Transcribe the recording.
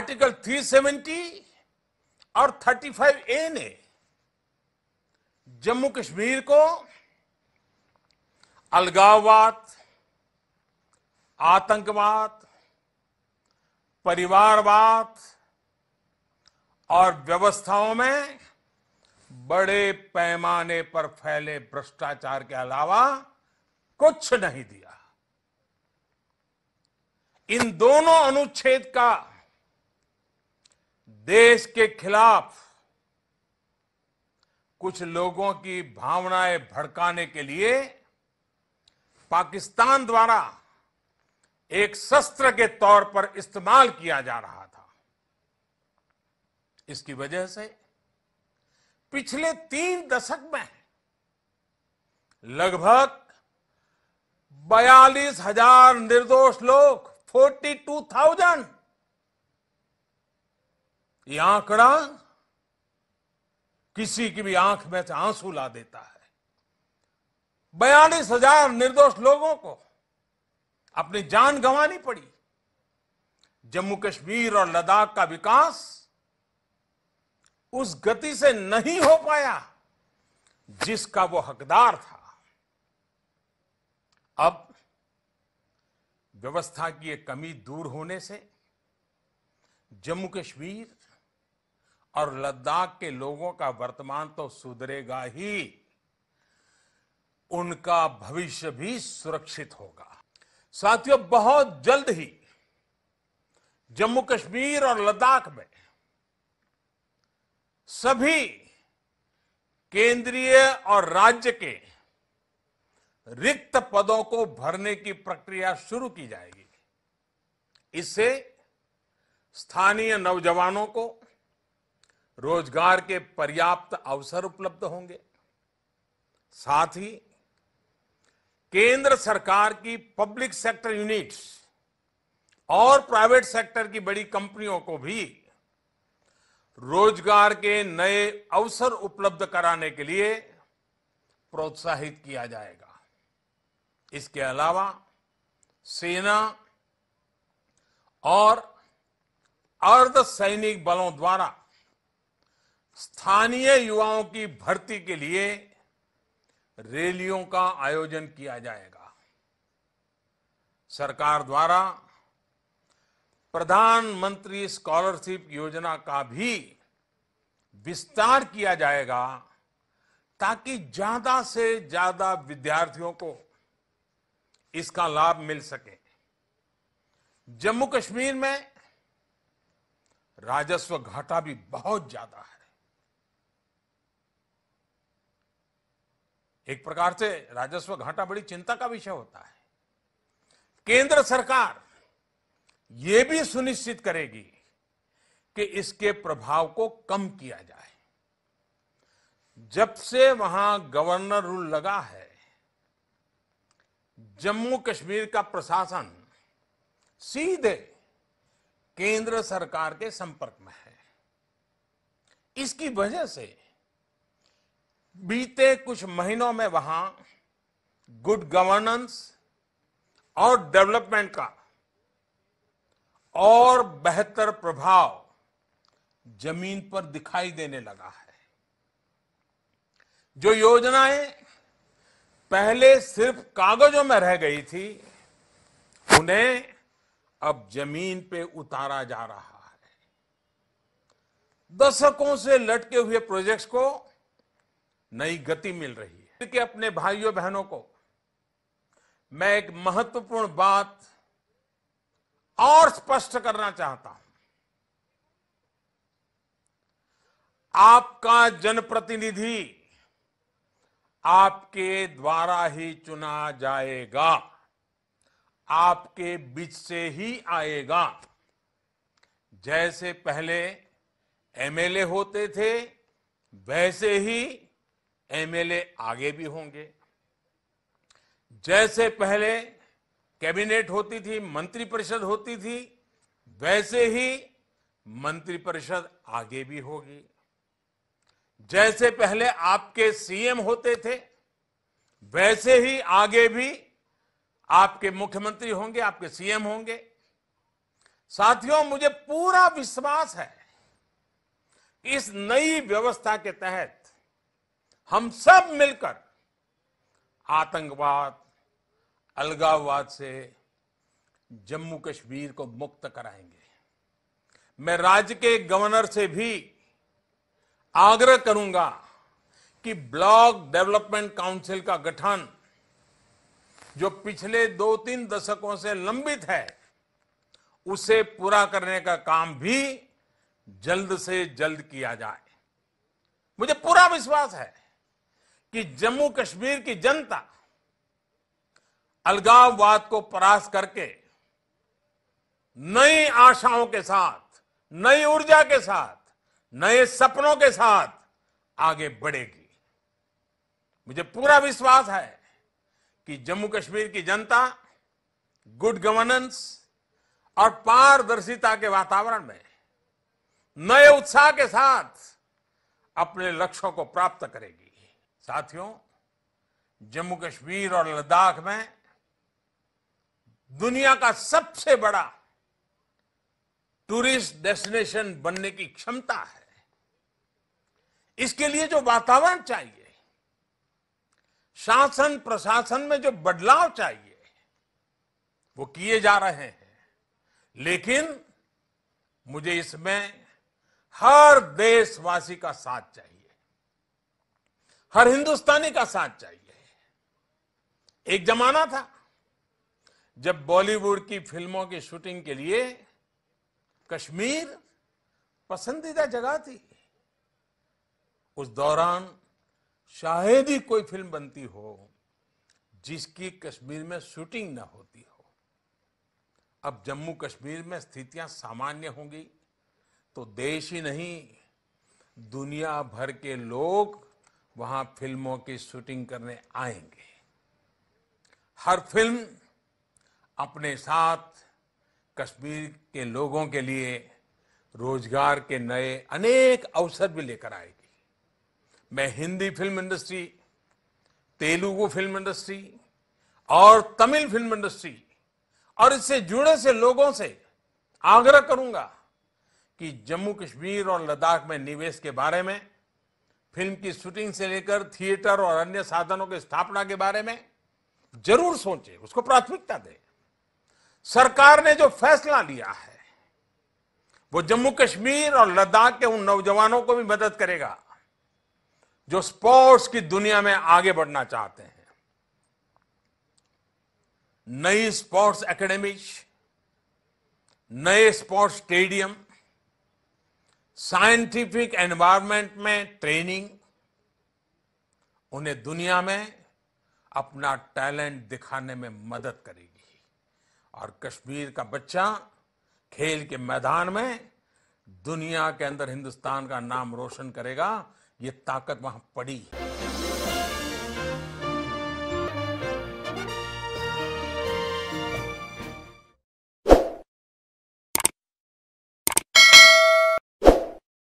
article 370 और 35 ए ने जम्मू कश्मीर को अलगाववाद आतंकवाद परिवारवाद और व्यवस्थाओं में बड़े पैमाने पर फैले भ्रष्टाचार के अलावा कुछ नहीं दिया इन दोनों अनुच्छेद का देश के खिलाफ कुछ लोगों की भावनाएं भड़काने के लिए पाकिस्तान द्वारा एक शस्त्र के तौर पर इस्तेमाल किया जा रहा था इसकी वजह से पिछले तीन दशक में लगभग बयालीस हजार निर्दोष लोग फोर्टी टू थाउजेंड ये आंकड़ा किसी की भी आंख में से आंसू ला देता है बयालीस हजार निर्दोष लोगों को अपनी जान गंवानी पड़ी जम्मू कश्मीर और लद्दाख का विकास उस गति से नहीं हो पाया जिसका वो हकदार था अब व्यवस्था की कमी दूर होने से जम्मू कश्मीर और लद्दाख के लोगों का वर्तमान तो सुधरेगा ही उनका भविष्य भी सुरक्षित होगा साथियों बहुत जल्द ही जम्मू कश्मीर और लद्दाख में सभी केंद्रीय और राज्य के रिक्त पदों को भरने की प्रक्रिया शुरू की जाएगी इससे स्थानीय नौजवानों को रोजगार के पर्याप्त अवसर उपलब्ध होंगे साथ ही केंद्र सरकार की पब्लिक सेक्टर यूनिट्स और प्राइवेट सेक्टर की बड़ी कंपनियों को भी रोजगार के नए अवसर उपलब्ध कराने के लिए प्रोत्साहित किया जाएगा इसके अलावा सेना और अर्ध सैनिक बलों द्वारा स्थानीय युवाओं की भर्ती के लिए रैलियों का आयोजन किया जाएगा सरकार द्वारा प्रधानमंत्री स्कॉलरशिप योजना का भी विस्तार किया जाएगा ताकि ज्यादा से ज्यादा विद्यार्थियों को इसका लाभ मिल सके जम्मू कश्मीर में राजस्व घाटा भी बहुत ज्यादा है एक प्रकार से राजस्व घाटा बड़ी चिंता का विषय होता है केंद्र सरकार ये भी सुनिश्चित करेगी कि इसके प्रभाव को कम किया जाए जब से वहां गवर्नर रूल लगा है जम्मू कश्मीर का प्रशासन सीधे केंद्र सरकार के संपर्क में है इसकी वजह से बीते कुछ महीनों में वहां गुड गवर्नेंस और डेवलपमेंट का और बेहतर प्रभाव जमीन पर दिखाई देने लगा है जो योजनाएं पहले सिर्फ कागजों में रह गई थी उन्हें अब जमीन पे उतारा जा रहा है दशकों से लटके हुए प्रोजेक्ट्स को नई गति मिल रही है के अपने भाइयों बहनों को मैं एक महत्वपूर्ण बात और स्पष्ट करना चाहता हूं आपका जनप्रतिनिधि आपके द्वारा ही चुना जाएगा आपके बीच से ही आएगा जैसे पहले एमएलए होते थे वैसे ही एमएलए आगे भी होंगे जैसे पहले कैबिनेट होती थी मंत्रिपरिषद होती थी वैसे ही मंत्रिपरिषद आगे भी होगी जैसे पहले आपके सीएम होते थे वैसे ही आगे भी आपके मुख्यमंत्री होंगे आपके सीएम होंगे साथियों मुझे पूरा विश्वास है इस नई व्यवस्था के तहत हम सब मिलकर आतंकवाद अलगाववाद से जम्मू कश्मीर को मुक्त कराएंगे मैं राज्य के गवर्नर से भी आग्रह करूंगा कि ब्लॉक डेवलपमेंट काउंसिल का गठन जो पिछले दो तीन दशकों से लंबित है उसे पूरा करने का काम भी जल्द से जल्द किया जाए मुझे पूरा विश्वास है कि जम्मू कश्मीर की जनता अलगाववाद को परास करके नई आशाओं के साथ नई ऊर्जा के साथ नए सपनों के साथ आगे बढ़ेगी मुझे पूरा विश्वास है कि जम्मू कश्मीर की जनता गुड गवर्नेंस और पारदर्शिता के वातावरण में नए उत्साह के साथ अपने लक्ष्यों को प्राप्त करेगी साथियों जम्मू कश्मीर और लद्दाख में दुनिया का सबसे बड़ा टूरिस्ट डेस्टिनेशन बनने की क्षमता है इसके लिए जो वातावरण चाहिए शासन प्रशासन में जो बदलाव चाहिए वो किए जा रहे हैं लेकिन मुझे इसमें हर देशवासी का साथ चाहिए हर हिंदुस्तानी का साथ चाहिए एक जमाना था जब बॉलीवुड की फिल्मों की शूटिंग के लिए कश्मीर पसंदीदा जगह थी उस दौरान शायद ही कोई फिल्म बनती हो जिसकी कश्मीर में शूटिंग ना होती हो अब जम्मू कश्मीर में स्थितियां सामान्य होंगी तो देश ही नहीं दुनिया भर के लोग वहां फिल्मों की शूटिंग करने आएंगे हर फिल्म अपने साथ कश्मीर के लोगों के लिए रोजगार के नए अनेक अवसर भी लेकर आएगी मैं Hindi film industry Telugu film industry और तमिल फिल्म इंडस्ट्री और इससे जुड़े से लोगों से आग्रह करूंगा कि जम्मू कश्मीर और लद्दाख में निवेश के बारे में फिल्म की शूटिंग से लेकर थिएटर और अन्य साधनों की स्थापना के बारे में जरूर सोचे उसको प्राथमिकता दे सरकार ने जो फैसला लिया है वो जम्मू कश्मीर और लद्दाख के उन नौजवानों को भी मदद करेगा जो स्पोर्ट्स की दुनिया में आगे बढ़ना चाहते हैं नई स्पोर्ट्स एकेडमीज नए स्पोर्ट्स स्टेडियम साइंटिफिक एनवायरमेंट में ट्रेनिंग उन्हें दुनिया में अपना टैलेंट दिखाने में मदद करेगी और कश्मीर का बच्चा खेल के मैदान में दुनिया के अंदर हिंदुस्तान का नाम रोशन करेगा ये ताकत वहां पड़ी है